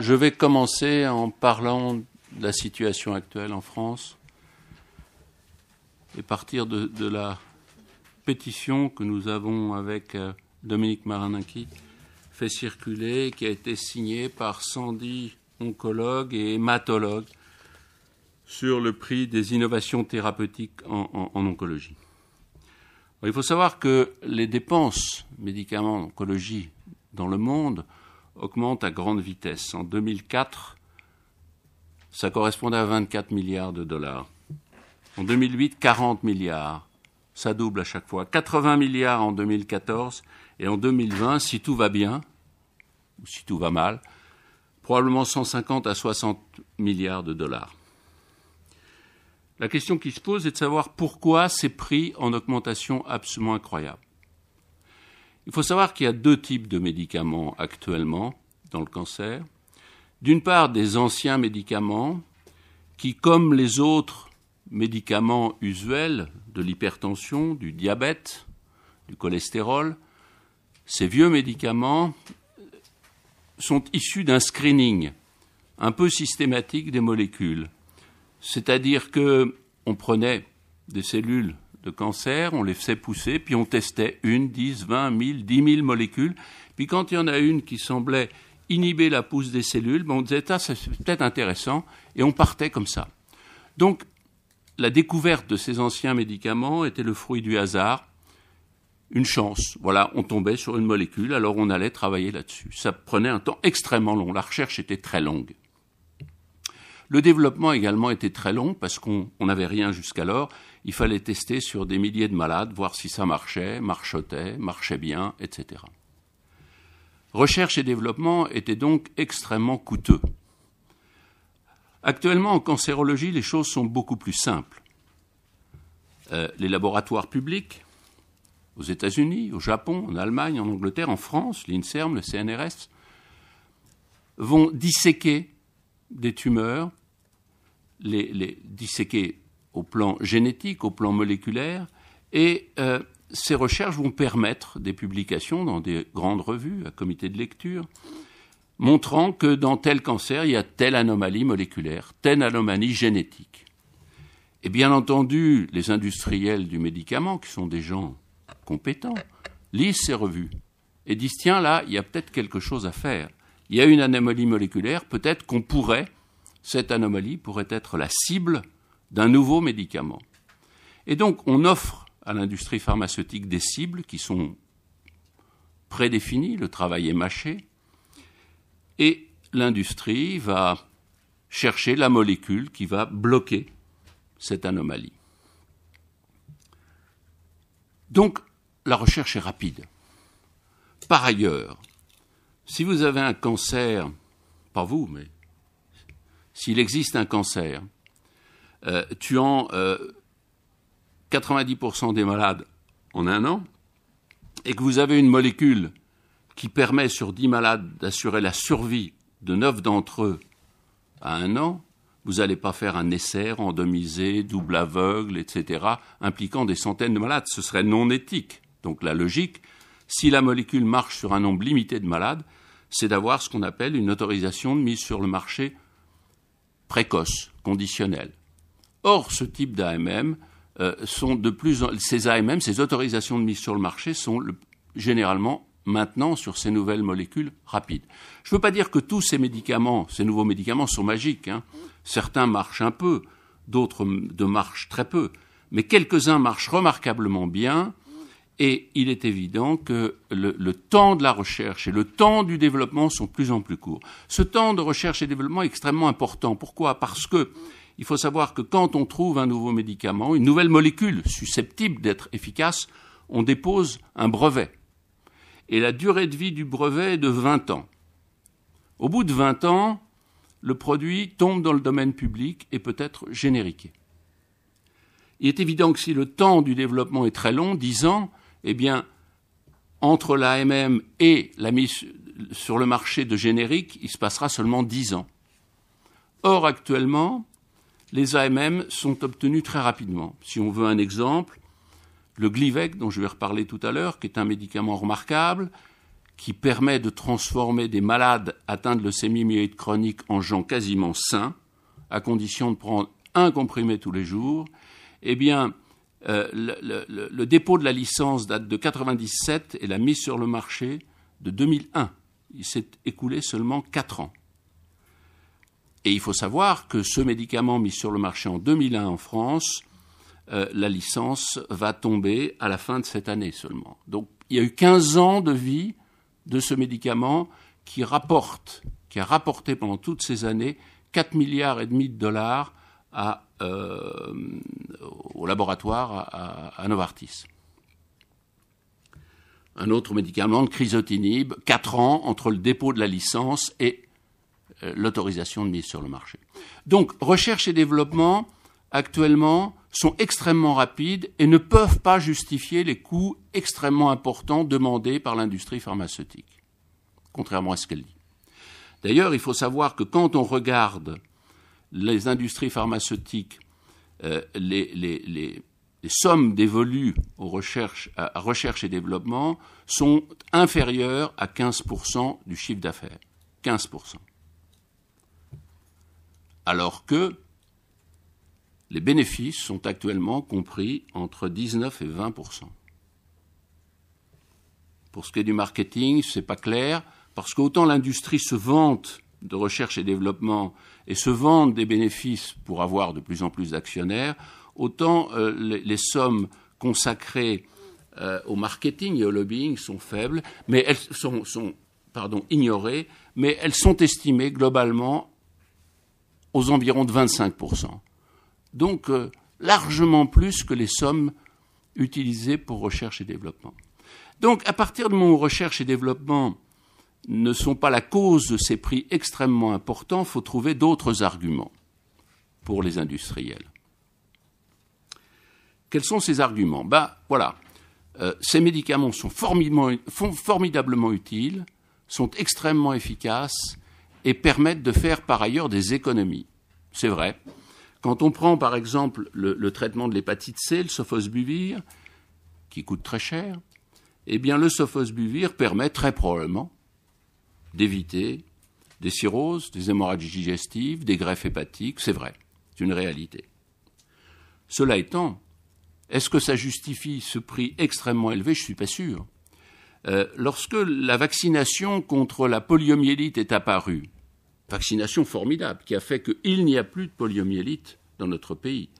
Je vais commencer en parlant de la situation actuelle en France et partir de, la pétition que nous avons avec euh, Dominique qui fait circuler, et qui a été signée par 110 oncologues et hématologues sur le prix des innovations thérapeutiques en, oncologie. il faut savoir que les dépenses médicaments en oncologie dans le monde – augmente à grande vitesse. En 2004, ça correspondait à 24 milliards de dollars. En 2008, 40 milliards. Ça double à chaque fois. 80 milliards en 2014 et en 2020, si tout va bien, ou si tout va mal, probablement 150 à 60 milliards de dollars. La question qui se pose est de savoir pourquoi ces prix en augmentation absolument incroyable. Il faut savoir qu'il y a deux types de médicaments actuellement dans le cancer. D'une part, des anciens médicaments qui, comme les autres médicaments usuels de l'hypertension, du diabète, du cholestérol, ces vieux médicaments sont issus d'un screening un peu systématique des molécules. C'est-à-dire que on prenait des cellules de cancer, on les faisait pousser, puis on testait une, dix, vingt, mille, dix mille molécules. Puis quand il y en a une qui semblait inhiber la pousse des cellules, ben, on disait ah, c'est peut-être intéressant, et on partait comme ça. Donc la découverte de ces anciens médicaments était le fruit du hasard, une chance. Voilà, on tombait sur une molécule, alors on allait travailler là-dessus. Ça prenait un temps extrêmement long. La recherche était très longue. Le développement également était très long parce qu'on n'avait rien jusqu'alors. Il fallait tester sur des milliers de malades, voir si ça marchait, marchotait, marchait bien, etc. Recherche et développement étaient donc extrêmement coûteux. Actuellement, en cancérologie, les choses sont beaucoup plus simples. Euh, les laboratoires publics, aux États-Unis, au Japon, en Allemagne, en Angleterre, en France, l'INSERM, le CNRS, vont disséquer des tumeurs les, disséquer au plan génétique, au plan moléculaire, et euh, ces recherches vont permettre des publications dans des grandes revues, à comité de lecture, montrant que dans tel cancer, il y a telle anomalie moléculaire, telle anomalie génétique. Et bien entendu, les industriels du médicament, qui sont des gens compétents, lisent ces revues et disent, tiens, là, il y a peut-être quelque chose à faire. Il y a une anomalie moléculaire, peut-être qu'on pourrait cette anomalie pourrait être la cible d'un nouveau médicament. Et donc, on offre à l'industrie pharmaceutique des cibles qui sont prédéfinies, le travail est mâché, et l'industrie va chercher la molécule qui va bloquer cette anomalie. Donc, la recherche est rapide. Par ailleurs, si vous avez un cancer, pas vous, mais s'il existe un cancer euh, tuant 90% euh, des malades en un an, et que vous avez une molécule qui permet sur 10 malades d'assurer la survie de 9 d'entre eux à un an, vous n'allez pas faire un essai randomisé, double aveugle, etc., impliquant des centaines de malades. Ce serait non éthique. Donc la logique, si la molécule marche sur un nombre limité de malades, c'est d'avoir ce qu'on appelle une autorisation de mise sur le marché précoce, conditionnel. Or, ce type d'AMM euh, sont de plus en... ces AMM, ces autorisations de mise sur le marché sont généralement maintenant sur ces nouvelles molécules rapides. Je ne veux pas dire que tous ces médicaments, ces nouveaux médicaments sont magiques. Hein. Certains marchent un peu, d'autres de marchent très peu, mais quelques-uns marchent remarquablement bien et il est évident que le, temps de la recherche et le temps du développement sont de plus en plus courts. Ce temps de recherche et développement est extrêmement important. Pourquoi Parce que il faut savoir que quand on trouve un nouveau médicament, une nouvelle molécule susceptible d'être efficace, on dépose un brevet. Et la durée de vie du brevet est de 20 ans. Au bout de 20 ans, le produit tombe dans le domaine public et peut être génériqué. Il est évident que si le temps du développement est très long, 10 ans, eh bien, entre l'AMM et la mise sur le marché de génériques, il se passera seulement 10 ans. Or, actuellement, les AMM sont obtenus très rapidement. Si on veut un exemple, le Glivec, dont je vais reparler tout à l'heure, qui est un médicament remarquable, qui permet de transformer des malades atteints de leucémie myoïde chronique en gens quasiment sains, à condition de prendre un comprimé tous les jours, eh bien, euh, le, dépôt de la licence date de 1997 et la mise sur le marché de 2001. Il s'est écoulé seulement 4 ans. Et il faut savoir que ce médicament mis sur le marché en 2001 en France, euh, la licence va tomber à la fin de cette année seulement. Donc il y a eu 15 ans de vie de ce médicament qui rapporte, qui a rapporté pendant toutes ces années 4 milliards et demi de dollars à euh, au laboratoire à, Novartis. Un autre médicament, le chrysotinib, 4 ans entre le dépôt de la licence et euh, l'autorisation de mise sur le marché. Donc, recherche et développement, actuellement, sont extrêmement rapides et ne peuvent pas justifier les coûts extrêmement importants demandés par l'industrie pharmaceutique, contrairement à ce qu'elle dit. D'ailleurs, il faut savoir que quand on regarde les industries pharmaceutiques, euh, les, les, les, sommes dévolues aux recherches, à, recherche et développement sont inférieures à 15% du chiffre d'affaires. 15%. Alors que les bénéfices sont actuellement compris entre 19 et 20%. Pour ce qui est du marketing, ce n'est pas clair, parce qu'autant l'industrie se vante de recherche et développement et se vendent des bénéfices pour avoir de plus en plus d'actionnaires, autant euh, les, sommes consacrées euh, au marketing et au lobbying sont faibles, mais elles sont, pardon, ignorées, mais elles sont estimées globalement aux environs de 25%. Donc euh, largement plus que les sommes utilisées pour recherche et développement. Donc à partir de mon recherche et développement ne sont pas la cause de ces prix extrêmement importants, il faut trouver d'autres arguments pour les industriels. Quels sont ces arguments Bah voilà, euh, ces médicaments sont formidablement utiles, sont extrêmement efficaces et permettent de faire par ailleurs des économies. C'est vrai. Quand on prend par exemple le, traitement de l'hépatite C, le sofosbuvir, qui coûte très cher, eh bien le sofosbuvir permet très probablement d'éviter des cirrhoses, des hémorragies digestives, des greffes hépatiques, c'est vrai, c'est une réalité. Cela étant, est-ce que ça justifie ce prix extrêmement élevé Je ne suis pas sûr. Euh, lorsque la vaccination contre la poliomyélite est apparue, vaccination formidable qui a fait qu'il n'y a plus de poliomyélite dans notre pays,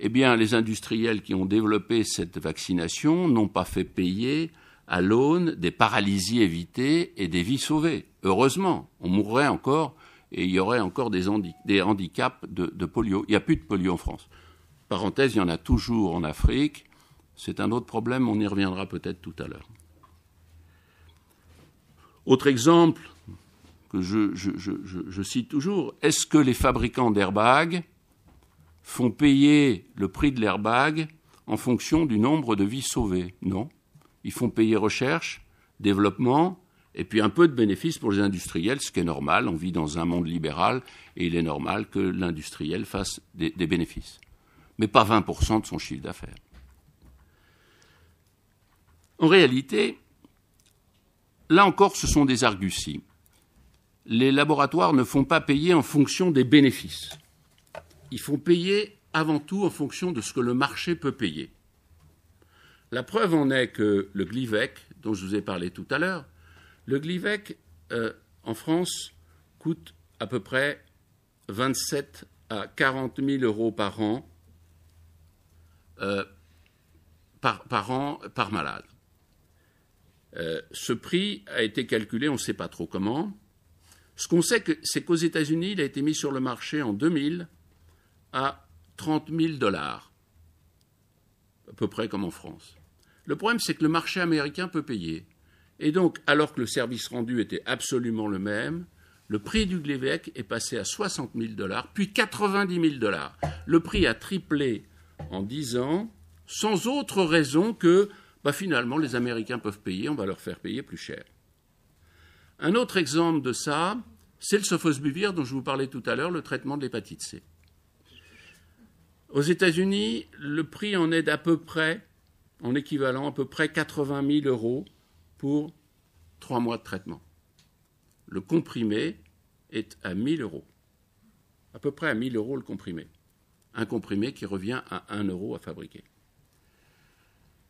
eh bien, les industriels qui ont développé cette vaccination n'ont pas fait payer à l'aune des paralysies évitées et des vies sauvées. Heureusement, on mourrait encore et il y aurait encore des, handicaps de, polio. Il n'y a plus de polio en France. Parenthèse, il y en a toujours en Afrique. C'est un autre problème, on y reviendra peut-être tout à l'heure. Autre exemple que je, je cite toujours, est-ce que les fabricants d'airbags font payer le prix de l'airbag en fonction du nombre de vies sauvées Non ils font payer recherche, développement, et puis un peu de bénéfices pour les industriels, ce qui est normal. On vit dans un monde libéral et il est normal que l'industriel fasse des, bénéfices, mais pas 20% de son chiffre d'affaires. En réalité, là encore, ce sont des argusies. Les laboratoires ne font pas payer en fonction des bénéfices. Ils font payer avant tout en fonction de ce que le marché peut payer. La preuve en est que le Glivec, dont je vous ai parlé tout à l'heure, le Glivec euh, en France coûte à peu près 27 à 40 000 euros par an, euh, par, an par malade. Euh, ce prix a été calculé, on ne sait pas trop comment. Ce qu'on sait, c'est qu'aux États-Unis, il a été mis sur le marché en 2000 à 30 000 dollars, à peu près comme en France. Le problème, c'est que le marché américain peut payer. Et donc, alors que le service rendu était absolument le même, le prix du Glevec est passé à 60 000 dollars, puis 90 000 dollars. Le prix a triplé en 10 ans, sans autre raison que bah, finalement les Américains peuvent payer, on va leur faire payer plus cher. Un autre exemple de ça, c'est le sofosbuvir dont je vous parlais tout à l'heure, le traitement de l'hépatite C. Aux États-Unis, le prix en est d'à peu près en équivalent à peu près 80 000 euros pour trois mois de traitement. Le comprimé est à 1 000 euros. À peu près à 1 000 euros le comprimé. Un comprimé qui revient à 1 euro à fabriquer.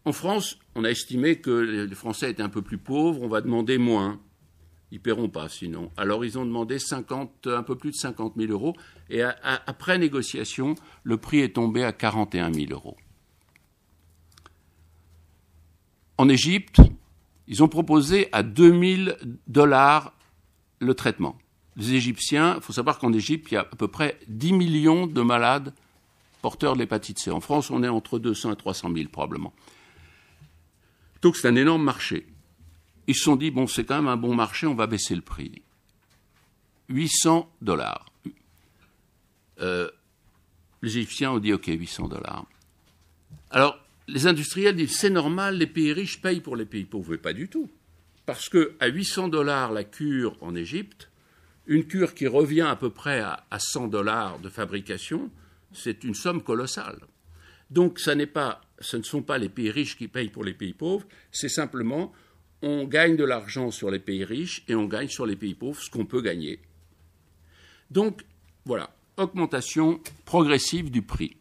En France, on a estimé que les Français étaient un peu plus pauvres, on va demander moins. Ils ne paieront pas sinon. Alors ils ont demandé 50, un peu plus de 50 000 euros et après négociation, le prix est tombé à 41 000 euros. en Égypte, ils ont proposé à 2000 dollars le traitement. Les Égyptiens, il faut savoir qu'en Égypte, il y a à peu près 10 millions de malades porteurs de l'hépatite C. En France, on est entre 200 et 300 000 probablement. Donc c'est un énorme marché. Ils se sont dit, bon, c'est quand même un bon marché, on va baisser le prix. 800 dollars. Euh, les Égyptiens ont dit, OK, 800 dollars. Alors, les industriels disent c'est normal, les pays riches payent pour les pays pauvres. pas du tout. Parce que à 800 dollars la cure en Égypte, une cure qui revient à peu près à, 100 dollars de fabrication, c'est une somme colossale. Donc ce ne sont pas les pays riches qui payent pour les pays pauvres, c'est simplement on gagne de l'argent sur les pays riches et on gagne sur les pays pauvres ce qu'on peut gagner. Donc voilà, augmentation progressive du prix.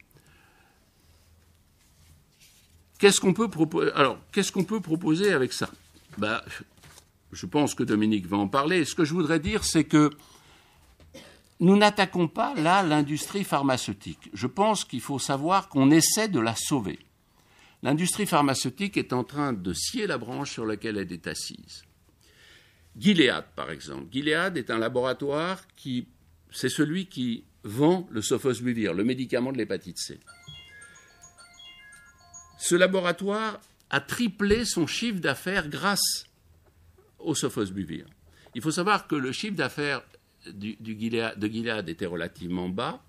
Qu'est-ce qu'on peut, peut, proposer avec ça bah, Je pense que Dominique va en parler. Ce que je voudrais dire, c'est que nous n'attaquons pas là l'industrie pharmaceutique. Je pense qu'il faut savoir qu'on essaie de la sauver. L'industrie pharmaceutique est en train de scier la branche sur laquelle elle est assise. Gilead, par exemple. Gilead est un laboratoire qui, c'est celui qui vend le sofosbuvir, le médicament de l'hépatite C. Ce laboratoire a triplé son chiffre d'affaires grâce au sofosbuvir. Il faut savoir que le chiffre d'affaires de Gilead était relativement bas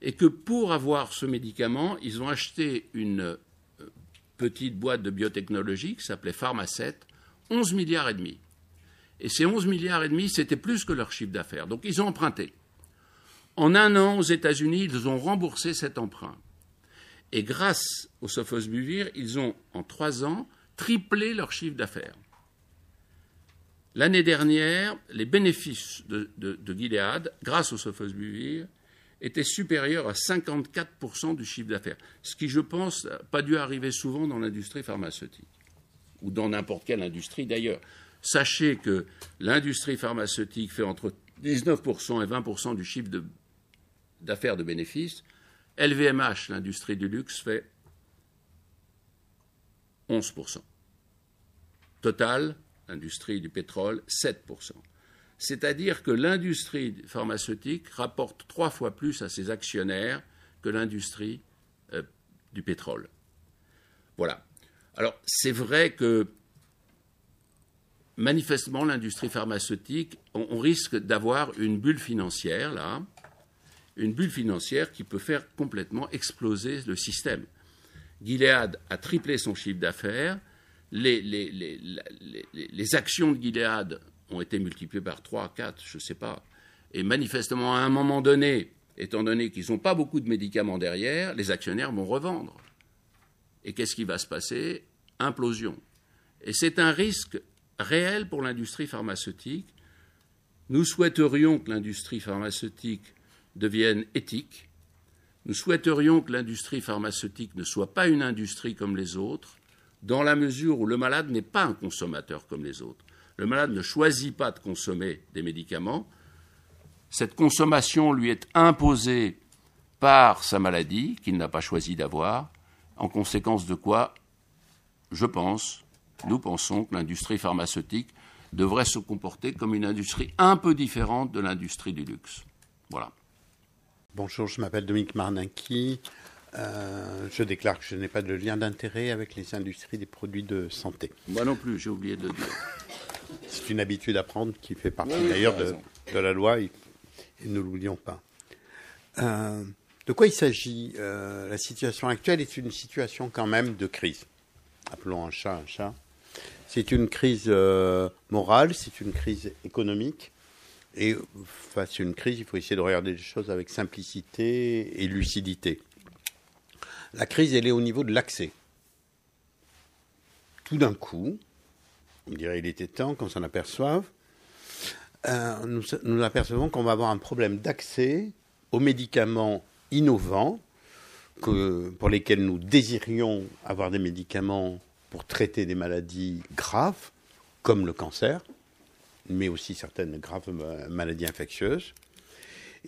et que pour avoir ce médicament, ils ont acheté une euh, petite boîte de biotechnologie qui s'appelait Pharmacet, 11 milliards et demi. Et ces 11 milliards et demi, c'était plus que leur chiffre d'affaires. Donc ils ont emprunté. En un an, aux États-Unis, ils ont remboursé cet emprunt. Et grâce au Sophos Buvir, ils ont, en trois ans, triplé leur chiffre d'affaires. L'année dernière, les bénéfices de, de, Gilead, grâce au Sophos Buvir, étaient supérieurs à 54% du chiffre d'affaires, ce qui, je pense, n'a pas dû arriver souvent dans l'industrie pharmaceutique, ou dans n'importe quelle industrie d'ailleurs. Sachez que l'industrie pharmaceutique fait entre 19% et 20% du chiffre d'affaires de bénéfices, LVMH, l'industrie du luxe, fait 11%. Total, l'industrie du pétrole, 7%. C'est-à-dire que l'industrie pharmaceutique rapporte trois fois plus à ses actionnaires que l'industrie euh, du pétrole. Voilà. Alors, c'est vrai que manifestement, l'industrie pharmaceutique, on risque d'avoir une bulle financière, là, une bulle financière qui peut faire complètement exploser le système. Gilead a triplé son chiffre d'affaires, les, actions de Gilead ont été multipliées par 3, 4, je ne sais pas. Et manifestement, à un moment donné, étant donné qu'ils n'ont pas beaucoup de médicaments derrière, les actionnaires vont revendre. Et qu'est-ce qui va se passer Implosion. Et c'est un risque réel pour l'industrie pharmaceutique. Nous souhaiterions que l'industrie pharmaceutique devienne éthique. Nous souhaiterions que l'industrie pharmaceutique ne soit pas une industrie comme les autres, dans la mesure où le malade n'est pas un consommateur comme les autres. Le malade ne choisit pas de consommer des médicaments. Cette consommation lui est imposée par sa maladie qu'il n'a pas choisi d'avoir, en conséquence de quoi, je pense, nous pensons que l'industrie pharmaceutique devrait se comporter comme une industrie un peu différente de l'industrie du luxe. Voilà. Bonjour, je m'appelle Dominique Marnincki. Euh, je déclare que je n'ai pas de lien d'intérêt avec les industries des produits de santé. Moi non plus, j'ai oublié de le dire. C'est une habitude à prendre qui fait partie d'ailleurs de, la loi et, ne l'oublions pas. Euh, de quoi il s'agit euh, La situation actuelle est une situation quand même de crise. Appelons un chat un chat. C'est une crise morale, c'est une crise économique, et face à une crise, il faut essayer de regarder les choses avec simplicité et lucidité. La crise, elle est au niveau de l'accès. Tout d'un coup, on dirait il était temps qu'on s'en aperçoive, euh, nous, apercevons qu'on va avoir un problème d'accès aux médicaments innovants pour lesquels nous désirions avoir des médicaments pour traiter des maladies graves, comme le cancer, mais aussi certaines graves maladies infectieuses.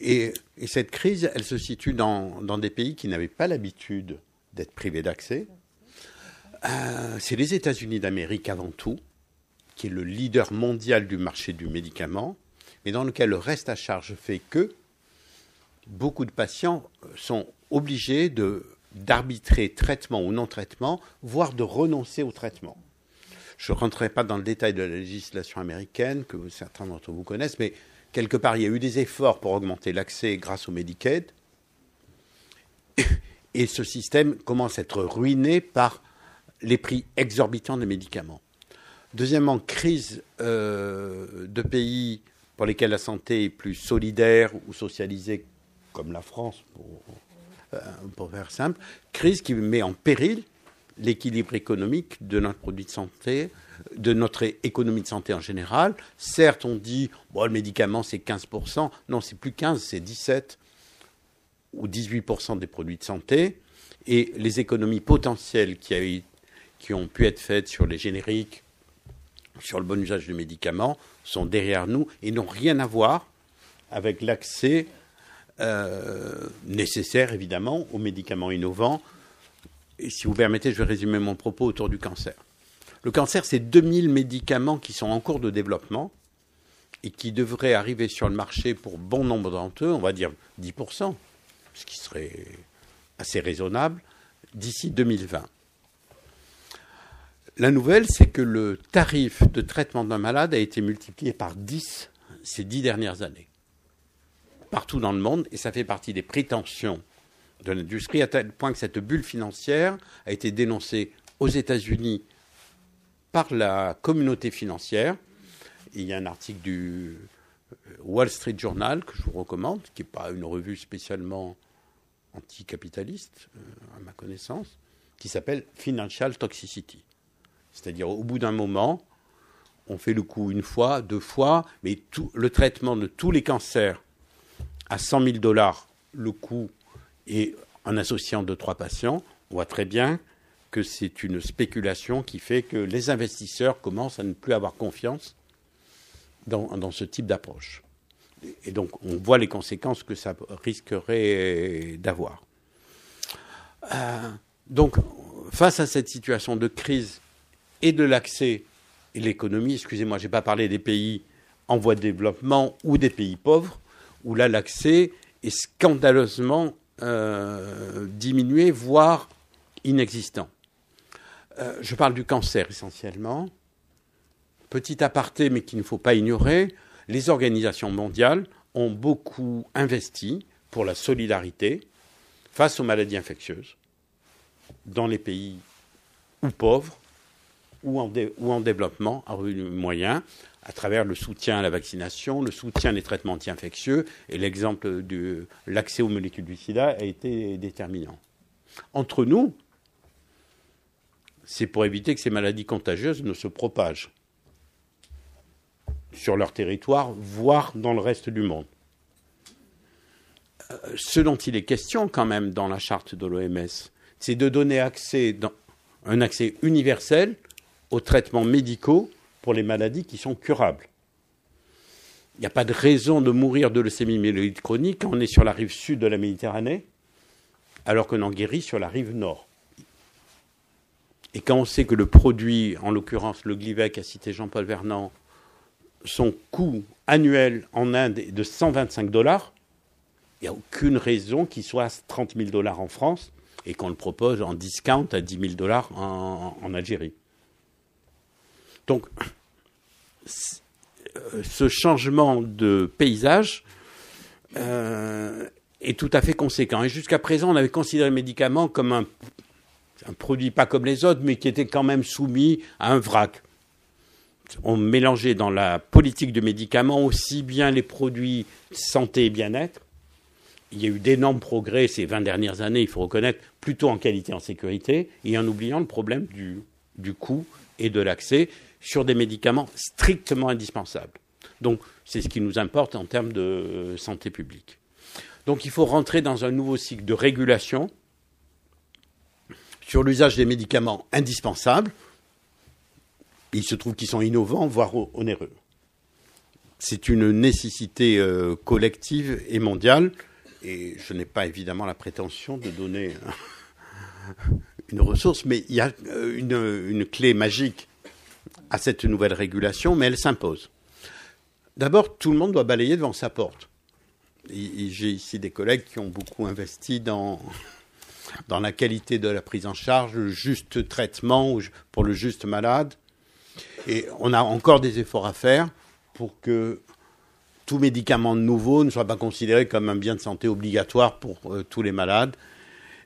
Et, cette crise, elle se situe dans, des pays qui n'avaient pas l'habitude d'être privés d'accès. Euh, c'est les États-Unis d'Amérique avant tout, qui est le leader mondial du marché du médicament, mais dans lequel le reste à charge fait que beaucoup de patients sont obligés de d'arbitrer traitement ou non-traitement, voire de renoncer au traitement. Je ne rentrerai pas dans le détail de la législation américaine, que certains d'entre vous connaissent, mais quelque part, il y a eu des efforts pour augmenter l'accès grâce au Medicaid. Et ce système commence à être ruiné par les prix exorbitants des médicaments. Deuxièmement, crise euh, de pays pour lesquels la santé est plus solidaire ou socialisée, comme la France, pour, euh, pour faire simple. Crise qui met en péril l'équilibre économique de notre produit de santé, de notre économie de santé en général. Certes, on dit, bon, le médicament, c'est 15%. Non, c'est plus 15, c'est 17 ou 18% des produits de santé. Et les économies potentielles qui, ont pu être faites sur les génériques, sur le bon usage des médicaments, sont derrière nous et n'ont rien à voir avec l'accès euh, nécessaire, évidemment, aux médicaments innovants si vous permettez, je vais résumer mon propos autour du cancer. Le cancer, c'est 2000 médicaments qui sont en cours de développement et qui devraient arriver sur le marché pour bon nombre d'entre eux, on va dire 10%, ce qui serait assez raisonnable, d'ici 2020. La nouvelle, c'est que le tarif de traitement d'un malade a été multiplié par 10 ces 10 dernières années, partout dans le monde, et ça fait partie des prétentions de l'industrie, à tel point que cette bulle financière a été dénoncée aux États-Unis par la communauté financière. Il y a un article du euh, Wall Street Journal que je vous recommande, qui n'est pas une revue spécialement anticapitaliste, euh, à ma connaissance, qui s'appelle Financial Toxicity. C'est-à-dire, au bout d'un moment, on fait le coup une fois, deux fois, mais tout, le traitement de tous les cancers à 100 000 dollars, le coût et en associant deux, trois patients, on voit très bien que c'est une spéculation qui fait que les investisseurs commencent à ne plus avoir confiance dans, ce type d'approche. Et donc, on voit les conséquences que ça risquerait d'avoir. Euh, donc, face à cette situation de crise et de l'accès et l'économie, excusez-moi, je n'ai pas parlé des pays en voie de développement ou des pays pauvres, où là, l'accès est scandaleusement euh, diminué, voire inexistant. Euh, je parle du cancer essentiellement. Petit aparté, mais qu'il ne faut pas ignorer, les organisations mondiales ont beaucoup investi pour la solidarité face aux maladies infectieuses dans les pays ou pauvres ou en, ou en développement à revenu moyen à travers le soutien à la vaccination, le soutien des traitements anti-infectieux, et l'exemple de l'accès aux molécules du sida a été déterminant. Entre nous, c'est pour éviter que ces maladies contagieuses ne se propagent sur leur territoire, voire dans le reste du monde. Euh, ce dont il est question quand même dans la charte de l'OMS, c'est de donner accès un accès universel aux traitements médicaux pour les maladies qui sont curables. Il n'y a pas de raison de mourir de leucémie myéloïde chronique quand on est sur la rive sud de la Méditerranée, alors qu'on en guérit sur la rive nord. Et quand on sait que le produit, en l'occurrence le Glivec, a cité Jean-Paul Vernant, son coût annuel en Inde est de 125 dollars, il n'y a aucune raison qu'il soit à 30 000 dollars en France et qu'on le propose en discount à 10 000 dollars en Algérie. Donc, ce changement de paysage euh, est tout à fait conséquent. Et jusqu'à présent, on avait considéré le médicament comme un, produit pas comme les autres, mais qui était quand même soumis à un vrac. On mélangeait dans la politique de médicaments aussi bien les produits santé et bien-être. Il y a eu d'énormes progrès ces 20 dernières années, il faut reconnaître, plutôt en qualité et en sécurité, et en oubliant le problème du, du coût et de l'accès, sur des médicaments strictement indispensables. Donc, c'est ce qui nous importe en termes de santé publique. Donc, il faut rentrer dans un nouveau cycle de régulation sur l'usage des médicaments indispensables. Il se trouve qu'ils sont innovants, voire onéreux. C'est une nécessité euh, collective et mondiale. Et je n'ai pas évidemment la prétention de donner une ressource, mais il y a euh, une, une clé magique à cette nouvelle régulation, mais elle s'impose. D'abord, tout le monde doit balayer devant sa porte. J'ai ici des collègues qui ont beaucoup investi dans, dans la qualité de la prise en charge, le juste traitement pour le juste malade. Et on a encore des efforts à faire pour que tout médicament nouveau ne soit pas considéré comme un bien de santé obligatoire pour euh, tous les malades.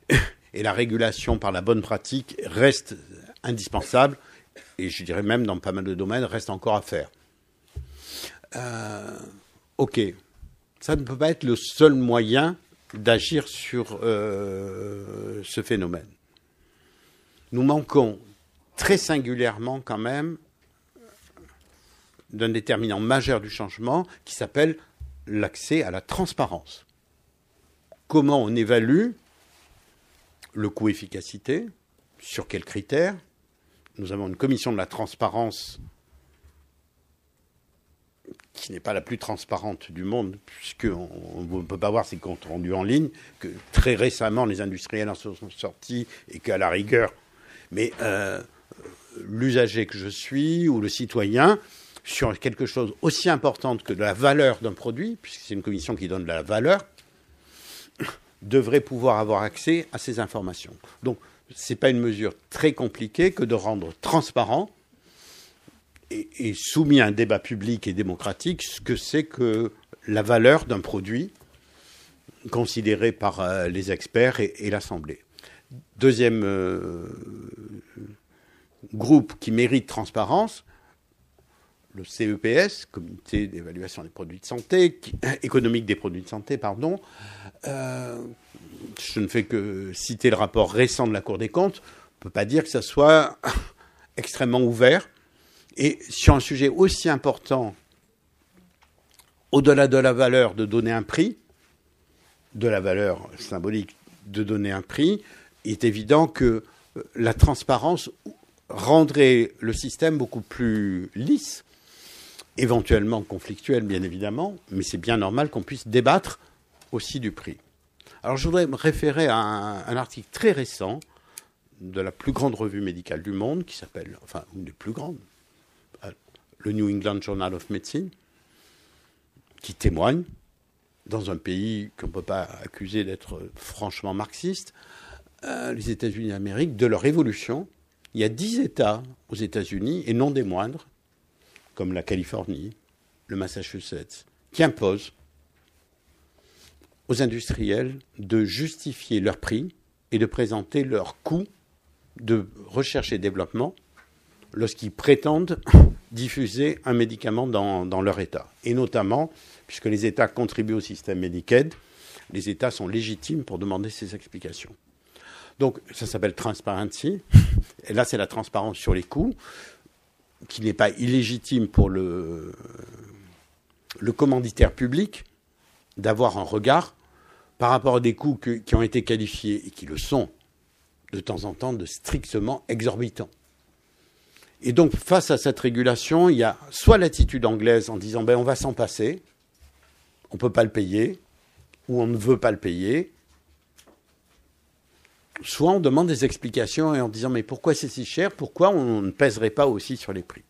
Et la régulation par la bonne pratique reste indispensable et je dirais même dans pas mal de domaines, reste encore à faire. Euh, ok, ça ne peut pas être le seul moyen d'agir sur euh, ce phénomène. Nous manquons très singulièrement quand même d'un déterminant majeur du changement qui s'appelle l'accès à la transparence. Comment on évalue le coût-efficacité, sur quels critères, nous avons une commission de la transparence qui n'est pas la plus transparente du monde, puisqu'on ne peut pas voir ces comptes rendus en ligne, que très récemment les industriels en sont sortis et qu'à la rigueur. Mais euh, l'usager que je suis ou le citoyen, sur quelque chose aussi importante que de la valeur d'un produit, puisque c'est une commission qui donne de la valeur, devrait pouvoir avoir accès à ces informations. Donc ce n'est pas une mesure très compliquée que de rendre transparent et, soumis à un débat public et démocratique ce que c'est que la valeur d'un produit considéré par euh, les experts et, l'Assemblée. Deuxième euh, groupe qui mérite transparence, le CEPS, Comité d'évaluation des produits de santé, économique des produits de santé, pardon. Euh, je ne fais que citer le rapport récent de la Cour des comptes. On ne peut pas dire que ça soit extrêmement ouvert. Et sur un sujet aussi important, au-delà de la valeur de donner un prix, de la valeur symbolique de donner un prix, il est évident que euh, la transparence rendrait le système beaucoup plus lisse éventuellement conflictuel, bien évidemment, mais c'est bien normal qu'on puisse débattre aussi du prix. Alors je voudrais me référer à un, article très récent de la plus grande revue médicale du monde, qui s'appelle, enfin, une des plus grandes, le New England Journal of Medicine, qui témoigne, dans un pays qu'on ne peut pas accuser d'être franchement marxiste, euh, les États-Unis d'Amérique, de leur évolution. Il y a dix États aux États-Unis, et non des moindres, comme la Californie, le Massachusetts, qui imposent aux industriels de justifier leur prix et de présenter leurs coûts de recherche et développement lorsqu'ils prétendent diffuser un médicament dans, leur État. Et notamment, puisque les États contribuent au système Medicaid, les États sont légitimes pour demander ces explications. Donc ça s'appelle transparency. Et là, c'est la transparence sur les coûts qui n'est pas illégitime pour le, commanditaire public d'avoir un regard par rapport à des coûts qui ont été qualifiés et qui le sont de temps en temps de strictement exorbitants. Et donc face à cette régulation, il y a soit l'attitude anglaise en disant ben on va s'en passer, on ne peut pas le payer, ou on ne veut pas le payer, Soit on demande des explications et en disant mais pourquoi c'est si cher Pourquoi on ne pèserait pas aussi sur les prix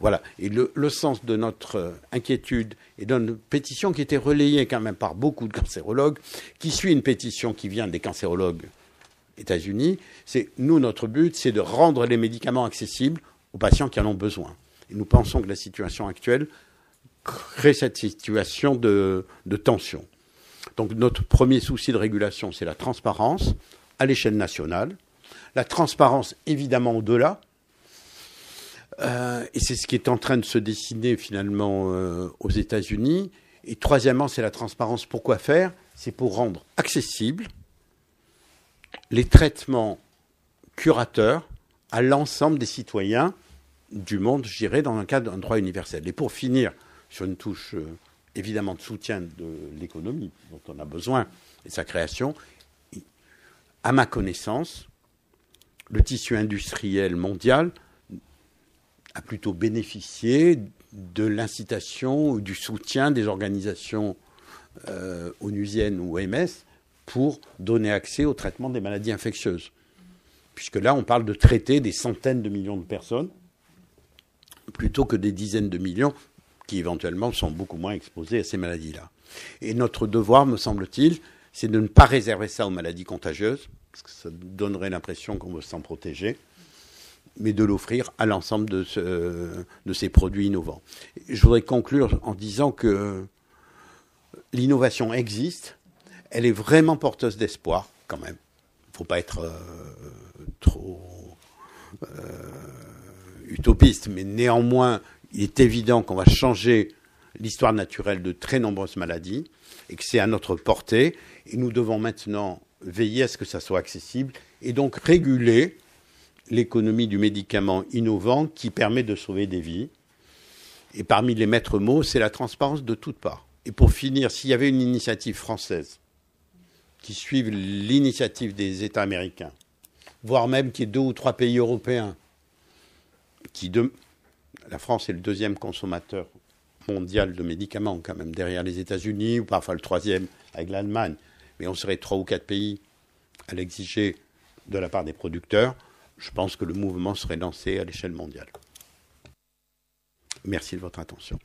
Voilà. Et le, sens de notre euh, inquiétude et de notre pétition qui était relayée quand même par beaucoup de cancérologues, qui suit une pétition qui vient des cancérologues États-Unis, c'est nous notre but, c'est de rendre les médicaments accessibles aux patients qui en ont besoin. Et nous pensons que la situation actuelle crée cette situation de, de tension. Donc notre premier souci de régulation, c'est la transparence à l'échelle nationale, la transparence évidemment au-delà, euh, et c'est ce qui est en train de se dessiner finalement euh, aux États-Unis. Et troisièmement, c'est la transparence. Pourquoi faire C'est pour rendre accessibles les traitements curateurs à l'ensemble des citoyens du monde, je dirais, dans un cadre d'un droit universel. Et pour finir sur une touche euh, évidemment de soutien de l'économie dont on a besoin et sa création, à ma connaissance, le tissu industriel mondial a plutôt bénéficié de l'incitation ou du soutien des organisations euh, onusiennes ou OMS pour donner accès au traitement des maladies infectieuses. Puisque là, on parle de traiter des centaines de millions de personnes plutôt que des dizaines de millions qui éventuellement sont beaucoup moins exposés à ces maladies-là. Et notre devoir, me semble-t-il, c'est de ne pas réserver ça aux maladies contagieuses, parce que ça donnerait l'impression qu'on veut s'en protéger, mais de l'offrir à l'ensemble de, ce, de, ces produits innovants. Je voudrais conclure en disant que l'innovation existe, elle est vraiment porteuse d'espoir, quand même. Il ne faut pas être euh, trop euh, utopiste, mais néanmoins, il est évident qu'on va changer l'histoire naturelle de très nombreuses maladies et que c'est à notre portée. Et nous devons maintenant veiller à ce que ça soit accessible et donc réguler l'économie du médicament innovant qui permet de sauver des vies. Et parmi les maîtres mots, c'est la transparence de toutes parts. Et pour finir, s'il y avait une initiative française qui suive l'initiative des États américains, voire même qu'il y ait deux ou trois pays européens qui, la France est le deuxième consommateur mondial de médicaments quand même, derrière les États-Unis ou parfois le troisième avec l'Allemagne. Mais on serait trois ou quatre pays à l'exiger de la part des producteurs. Je pense que le mouvement serait lancé à l'échelle mondiale. Merci de votre attention.